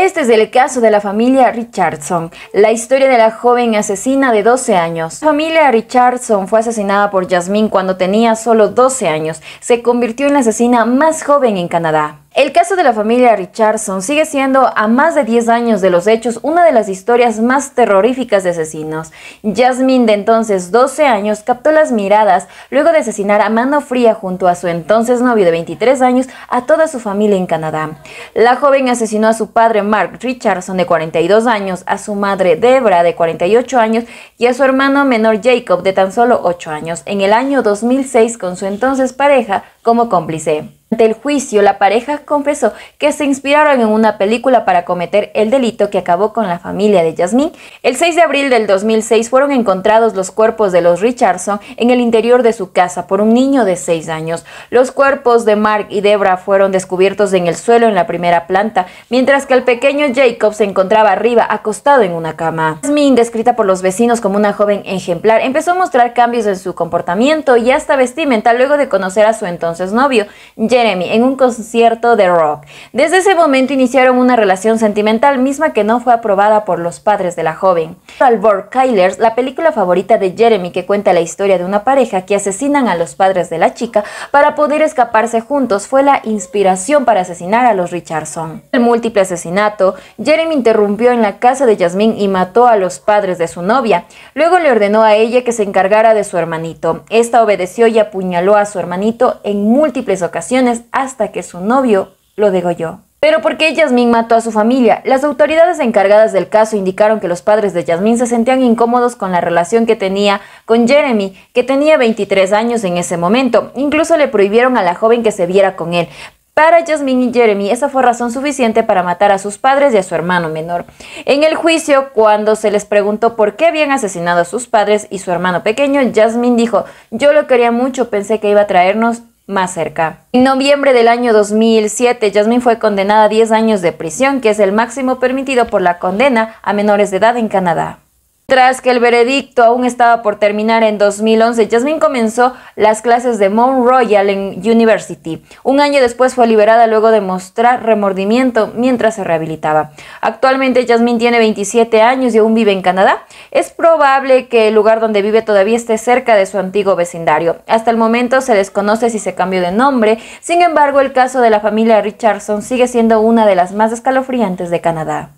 Este es el caso de la familia Richardson, la historia de la joven asesina de 12 años. La familia Richardson fue asesinada por Jasmine cuando tenía solo 12 años. Se convirtió en la asesina más joven en Canadá. El caso de la familia Richardson sigue siendo, a más de 10 años de los hechos, una de las historias más terroríficas de asesinos. Jasmine, de entonces 12 años, captó las miradas luego de asesinar a mano fría junto a su entonces novio de 23 años a toda su familia en Canadá. La joven asesinó a su padre Mark Richardson, de 42 años, a su madre Debra, de 48 años, y a su hermano menor Jacob, de tan solo 8 años, en el año 2006 con su entonces pareja como cómplice. Ante el juicio, la pareja confesó que se inspiraron en una película para cometer el delito que acabó con la familia de Jasmine. El 6 de abril del 2006 fueron encontrados los cuerpos de los Richardson en el interior de su casa por un niño de 6 años. Los cuerpos de Mark y Debra fueron descubiertos en el suelo en la primera planta, mientras que el pequeño Jacob se encontraba arriba acostado en una cama. Jasmine, descrita por los vecinos como una joven ejemplar, empezó a mostrar cambios en su comportamiento y hasta vestimenta luego de conocer a su entonces novio. Jeremy en un concierto de rock. Desde ese momento iniciaron una relación sentimental misma que no fue aprobada por los padres de la joven. Albor Kylers, la película favorita de Jeremy que cuenta la historia de una pareja que asesinan a los padres de la chica para poder escaparse juntos, fue la inspiración para asesinar a los Richardson. El múltiple asesinato, Jeremy interrumpió en la casa de Jasmine y mató a los padres de su novia. Luego le ordenó a ella que se encargara de su hermanito. Esta obedeció y apuñaló a su hermanito en múltiples ocasiones hasta que su novio lo degolló. Pero ¿por qué Yasmín mató a su familia? Las autoridades encargadas del caso indicaron que los padres de Yasmín se sentían incómodos con la relación que tenía con Jeremy, que tenía 23 años en ese momento. Incluso le prohibieron a la joven que se viera con él. Para Jasmine y Jeremy, esa fue razón suficiente para matar a sus padres y a su hermano menor. En el juicio, cuando se les preguntó por qué habían asesinado a sus padres y su hermano pequeño, Jasmine dijo, yo lo quería mucho, pensé que iba a traernos más cerca. En noviembre del año 2007, Jasmine fue condenada a 10 años de prisión, que es el máximo permitido por la condena a menores de edad en Canadá. Tras que el veredicto aún estaba por terminar en 2011, Jasmine comenzó las clases de Mount Royal en University. Un año después fue liberada luego de mostrar remordimiento mientras se rehabilitaba. Actualmente Jasmine tiene 27 años y aún vive en Canadá. Es probable que el lugar donde vive todavía esté cerca de su antiguo vecindario. Hasta el momento se desconoce si se cambió de nombre. Sin embargo, el caso de la familia Richardson sigue siendo una de las más escalofriantes de Canadá.